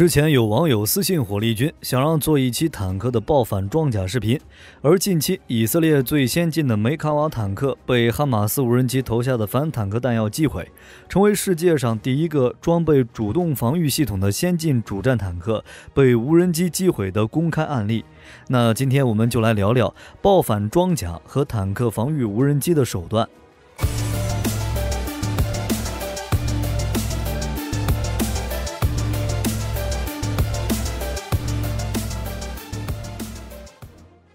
之前有网友私信火力军，想让做一期坦克的爆反装甲视频。而近期，以色列最先进的梅卡瓦坦克被哈马斯无人机投下的反坦克弹药击毁，成为世界上第一个装备主动防御系统的先进主战坦克被无人机击毁的公开案例。那今天我们就来聊聊爆反装甲和坦克防御无人机的手段。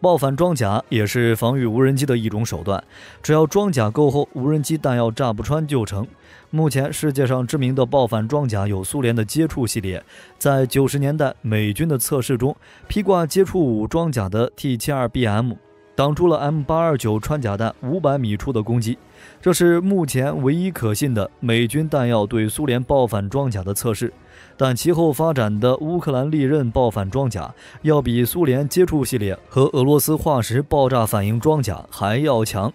爆反装甲也是防御无人机的一种手段，只要装甲够厚，无人机弹药炸不穿就成。目前世界上知名的爆反装甲有苏联的接触系列，在九十年代美军的测试中，披挂接触五装甲的 T 七二 BM 挡住了 M 八二九穿甲弹五百米处的攻击，这是目前唯一可信的美军弹药对苏联爆反装甲的测试。但其后发展的乌克兰利刃爆反装甲，要比苏联接触系列和俄罗斯化石爆炸反应装甲还要强。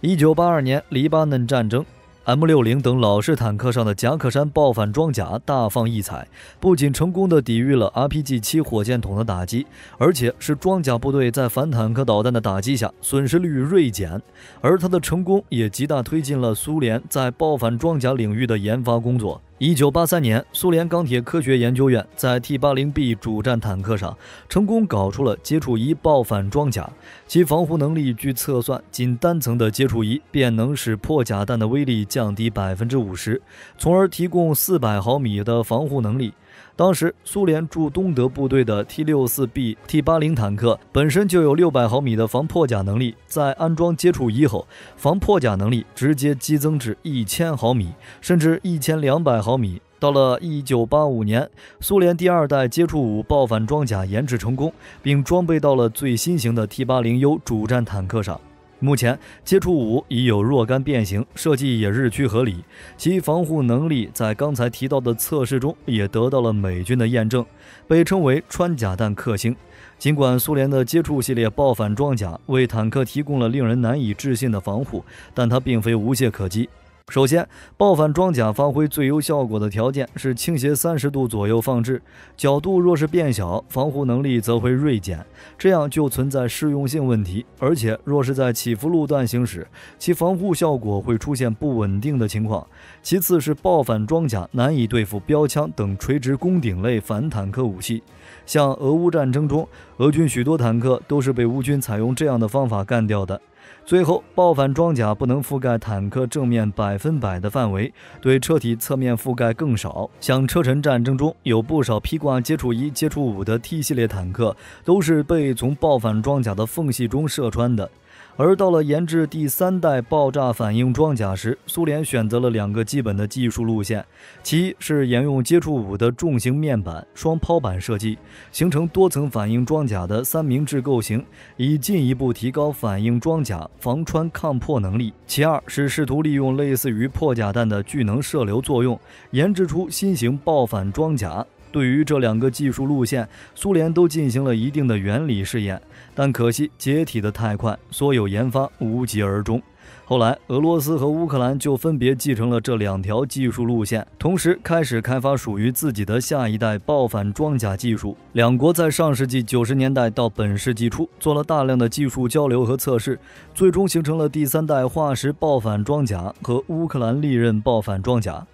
一九八二年黎巴嫩战争。M60 等老式坦克上的夹克衫爆反装甲大放异彩，不仅成功的抵御了 RPG7 火箭筒的打击，而且是装甲部队在反坦克导弹的打击下损失率锐减。而它的成功也极大推进了苏联在爆反装甲领域的研发工作。一九八三年，苏联钢铁科学研究院在 T 八零 B 主战坦克上成功搞出了接触仪爆反装甲，其防护能力据测算，仅单层的接触仪便能使破甲弹的威力降低百分之五十，从而提供四百毫米的防护能力。当时，苏联驻东德部队的 T64B、T80 坦克本身就有600毫米的防破甲能力，在安装接触衣后，防破甲能力直接激增至1000毫米，甚至1200毫米。到了1985年，苏联第二代接触五爆反装甲研制成功，并装备到了最新型的 T80U 主战坦克上。目前，接触五已有若干变形，设计也日趋合理，其防护能力在刚才提到的测试中也得到了美军的验证，被称为穿甲弹克星。尽管苏联的接触系列爆反装甲为坦克提供了令人难以置信的防护，但它并非无懈可击。首先，爆反装甲发挥最优效果的条件是倾斜三十度左右放置，角度若是变小，防护能力则会锐减，这样就存在适用性问题。而且，若是在起伏路段行驶，其防护效果会出现不稳定的情况。其次是爆反装甲难以对付标枪等垂直攻顶类反坦克武器。像俄乌战争中，俄军许多坦克都是被乌军采用这样的方法干掉的。最后，爆反装甲不能覆盖坦克正面百分百的范围，对车体侧面覆盖更少。像车臣战争中，有不少披挂接触一、接触五的 T 系列坦克都是被从爆反装甲的缝隙中射穿的。而到了研制第三代爆炸反应装甲时，苏联选择了两个基本的技术路线：其一是沿用接触五的重型面板双抛板设计，形成多层反应装甲的三明治构型，以进一步提高反应装甲防穿抗破能力；其二是试图利用类似于破甲弹的聚能射流作用，研制出新型爆反装甲。对于这两个技术路线，苏联都进行了一定的原理试验，但可惜解体的太快，所有研发无疾而终。后来，俄罗斯和乌克兰就分别继承了这两条技术路线，同时开始开发属于自己的下一代爆反装甲技术。两国在上世纪九十年代到本世纪初做了大量的技术交流和测试，最终形成了第三代化石爆反装甲和乌克兰利刃爆反装甲。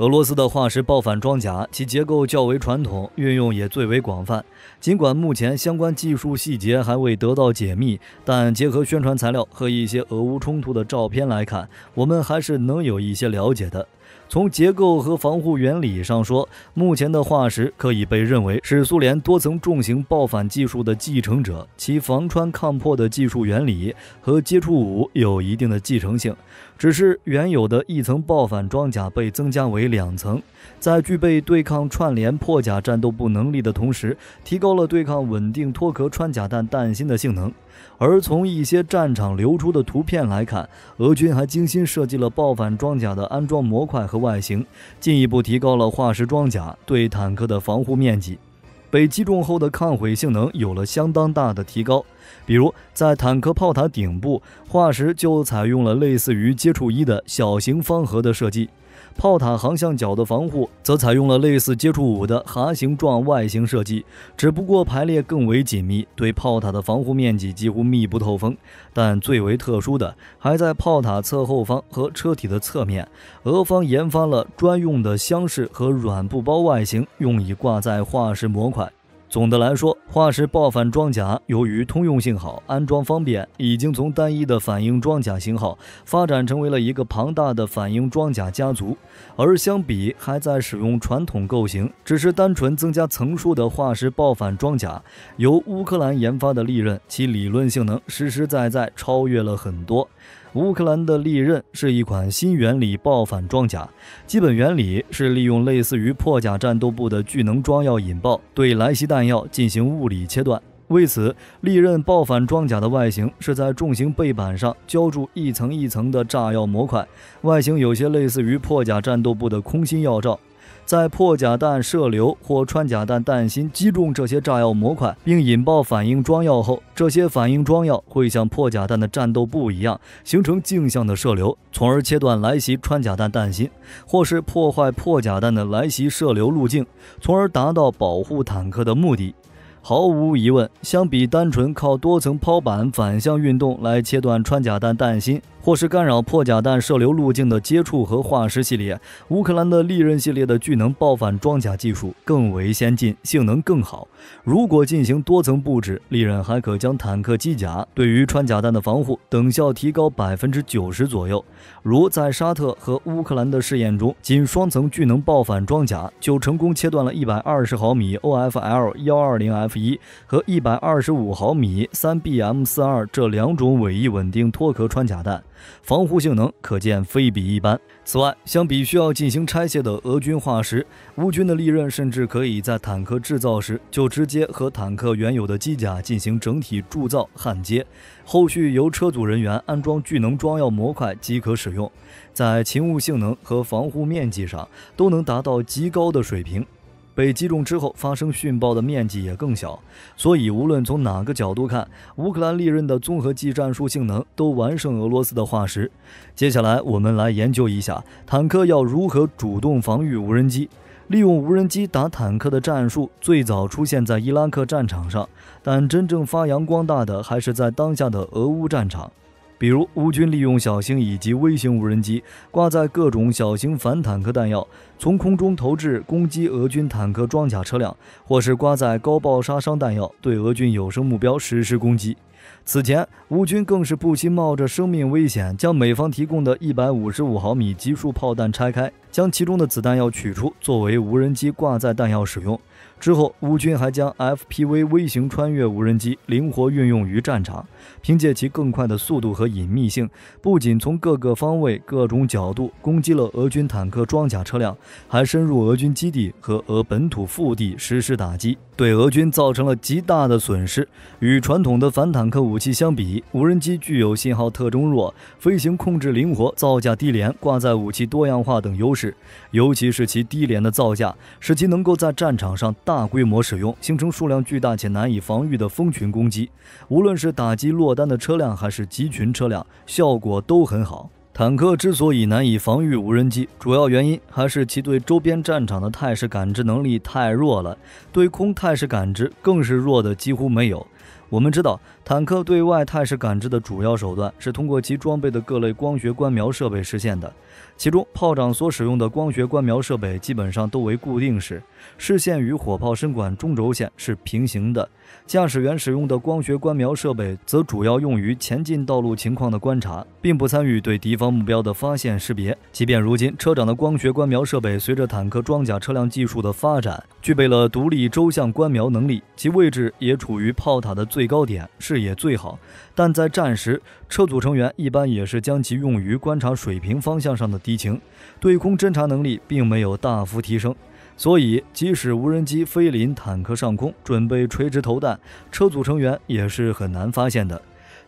俄罗斯的化石爆反装甲，其结构较为传统，运用也最为广泛。尽管目前相关技术细节还未得到解密，但结合宣传材料和一些俄乌冲突的照片来看，我们还是能有一些了解的。从结构和防护原理上说，目前的化石可以被认为是苏联多层重型爆反技术的继承者，其防穿抗破的技术原理和接触物有一定的继承性，只是原有的一层爆反装甲被增加为两层，在具备对抗串联破甲战斗部能力的同时，提高了对抗稳定脱壳穿甲弹弹芯的性能。而从一些战场流出的图片来看，俄军还精心设计了爆反装甲的安装模块和外形，进一步提高了化石装甲对坦克的防护面积，被击中后的抗毁性能有了相当大的提高。比如，在坦克炮塔顶部，化石就采用了类似于接触一的小型方盒的设计；炮塔航向角的防护则采用了类似接触五的蛤形状外形设计，只不过排列更为紧密，对炮塔的防护面积几乎密不透风。但最为特殊的，还在炮塔侧后方和车体的侧面，俄方研发了专用的箱式和软布包外形，用以挂在化石模块。总的来说，化石爆反装甲由于通用性好、安装方便，已经从单一的反应装甲型号发展成为了一个庞大的反应装甲家族。而相比还在使用传统构型、只是单纯增加层数的化石爆反装甲，由乌克兰研发的利刃，其理论性能实实在在超越了很多。乌克兰的利刃是一款新原理爆反装甲，基本原理是利用类似于破甲战斗部的聚能装药引爆，对来袭弹药进行物理切断。为此，利刃爆反装甲的外形是在重型背板上浇筑一层一层的炸药模块，外形有些类似于破甲战斗部的空心药罩。在破甲弹射流或穿甲弹弹芯击中这些炸药模块并引爆反应装药后，这些反应装药会像破甲弹的战斗部一样形成镜像的射流，从而切断来袭穿甲弹弹芯，或是破坏破甲弹的来袭射流路径，从而达到保护坦克的目的。毫无疑问，相比单纯靠多层抛板反向运动来切断穿甲弹弹芯。或是干扰破甲弹射流路径的接触和化石系列，乌克兰的利刃系列的聚能爆反装甲技术更为先进，性能更好。如果进行多层布置，利刃还可将坦克机甲对于穿甲弹的防护等效提高百分之九十左右。如在沙特和乌克兰的试验中，仅双层聚能爆反装甲就成功切断了120毫米 OFL-120F1 和125毫米 3BM-42 这两种尾翼稳定脱壳穿甲弹。防护性能可见非比一般。此外，相比需要进行拆卸的俄军化石，乌军的利刃甚至可以在坦克制造时就直接和坦克原有的机甲进行整体铸造焊接，后续由车组人员安装聚能装药模块即可使用，在勤务性能和防护面积上都能达到极高的水平。被击中之后发生殉爆的面积也更小，所以无论从哪个角度看，乌克兰利刃的综合技战术性能都完胜俄罗斯的化石。接下来我们来研究一下坦克要如何主动防御无人机，利用无人机打坦克的战术最早出现在伊拉克战场上，但真正发扬光大的还是在当下的俄乌战场。比如，乌军利用小型以及微型无人机，挂载各种小型反坦克弹药，从空中投掷攻击俄军坦克装甲车辆，或是挂载高爆杀伤弹药，对俄军有生目标实施攻击。此前，乌军更是不惜冒着生命危险，将美方提供的一百五十五毫米基数炮弹拆开，将其中的子弹药取出，作为无人机挂载弹药使用。之后，乌军还将 FPV 微型穿越无人机灵活运用于战场，凭借其更快的速度和隐秘性，不仅从各个方位、各种角度攻击了俄军坦克、装甲车辆，还深入俄军基地和俄本土腹地实施打击，对俄军造成了极大的损失。与传统的反坦克武器相比，无人机具有信号特征弱、飞行控制灵活、造价低廉、挂载武器多样化等优势，尤其是其低廉的造价，使其能够在战场上。大规模使用，形成数量巨大且难以防御的蜂群攻击，无论是打击落单的车辆，还是集群车辆，效果都很好。坦克之所以难以防御无人机，主要原因还是其对周边战场的态势感知能力太弱了，对空态势感知更是弱的几乎没有。我们知道。坦克对外态势感知的主要手段是通过其装备的各类光学观瞄设备实现的，其中炮长所使用的光学观瞄设备基本上都为固定式，视线与火炮身管中轴线是平行的。驾驶员使用的光学观瞄设备则主要用于前进道路情况的观察，并不参与对敌方目标的发现识别。即便如今车长的光学观瞄设备随着坦克装甲车辆技术的发展，具备了独立周向观瞄能力，其位置也处于炮塔的最高点，是。也最好，但在战时，车组成员一般也是将其用于观察水平方向上的敌情，对空侦察能力并没有大幅提升，所以即使无人机飞临坦克上空准备垂直投弹，车组成员也是很难发现的。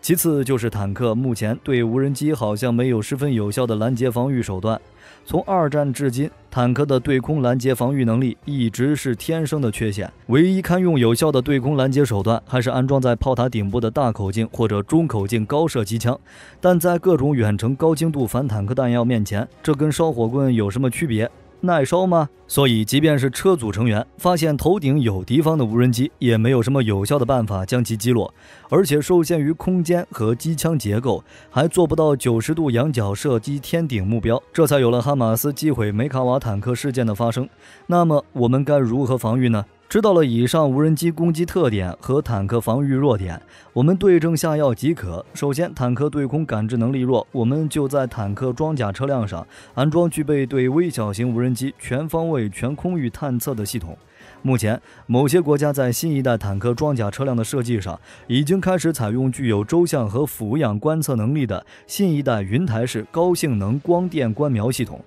其次就是坦克，目前对无人机好像没有十分有效的拦截防御手段。从二战至今，坦克的对空拦截防御能力一直是天生的缺陷。唯一堪用有效的对空拦截手段，还是安装在炮塔顶部的大口径或者中口径高射机枪。但在各种远程高精度反坦克弹药面前，这跟烧火棍有什么区别？耐烧吗？所以，即便是车组成员发现头顶有敌方的无人机，也没有什么有效的办法将其击落，而且受限于空间和机枪结构，还做不到九十度仰角射击天顶目标。这才有了哈马斯击毁梅卡瓦坦克事件的发生。那么，我们该如何防御呢？知道了以上无人机攻击特点和坦克防御弱点，我们对症下药即可。首先，坦克对空感知能力弱，我们就在坦克装甲车辆上安装具备对微小型无人机全方位全空域探测的系统。目前，某些国家在新一代坦克装甲车辆的设计上已经开始采用具有周向和俯仰观测能力的新一代云台式高性能光电观瞄系统。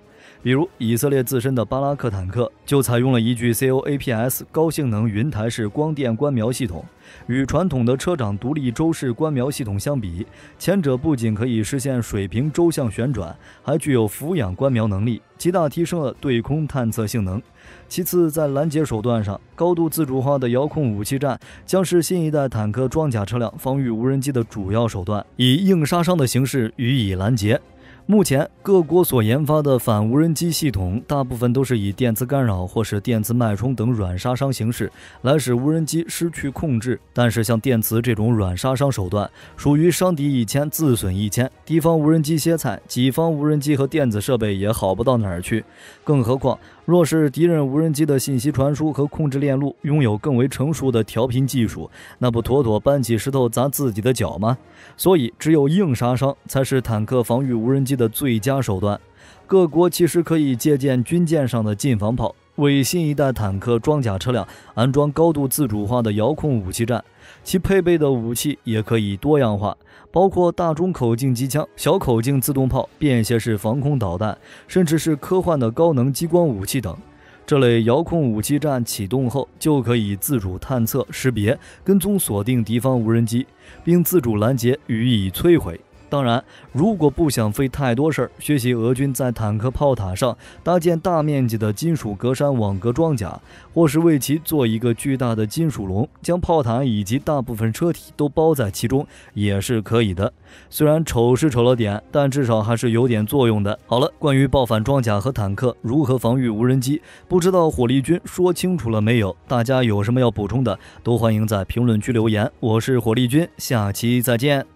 比如，以色列自身的巴拉克坦克就采用了一具 COAPS 高性能云台式光电观瞄系统，与传统的车长独立周式观瞄系统相比，前者不仅可以实现水平周向旋转，还具有俯仰观瞄能力，极大提升了对空探测性能。其次，在拦截手段上，高度自主化的遥控武器站将是新一代坦克装甲车辆防御无人机的主要手段，以硬杀伤的形式予以拦截。目前，各国所研发的反无人机系统，大部分都是以电磁干扰或是电磁脉冲等软杀伤形式，来使无人机失去控制。但是，像电磁这种软杀伤手段，属于伤敌一千，自损一千。敌方无人机歇菜，己方无人机和电子设备也好不到哪儿去，更何况。若是敌人无人机的信息传输和控制链路拥有更为成熟的调频技术，那不妥妥搬起石头砸自己的脚吗？所以，只有硬杀伤才是坦克防御无人机的最佳手段。各国其实可以借鉴军舰上的近防炮。为新一代坦克装甲车辆安装高度自主化的遥控武器站，其配备的武器也可以多样化，包括大中口径机枪、小口径自动炮、便携式防空导弹，甚至是科幻的高能激光武器等。这类遥控武器站启动后，就可以自主探测、识别、跟踪、锁定敌方无人机，并自主拦截予以摧毁。当然，如果不想费太多事儿，学习俄军在坦克炮塔上搭建大面积的金属格栅网格装甲，或是为其做一个巨大的金属笼，将炮塔以及大部分车体都包在其中，也是可以的。虽然丑是丑了点，但至少还是有点作用的。好了，关于爆反装甲和坦克如何防御无人机，不知道火力军说清楚了没有？大家有什么要补充的，都欢迎在评论区留言。我是火力军，下期再见。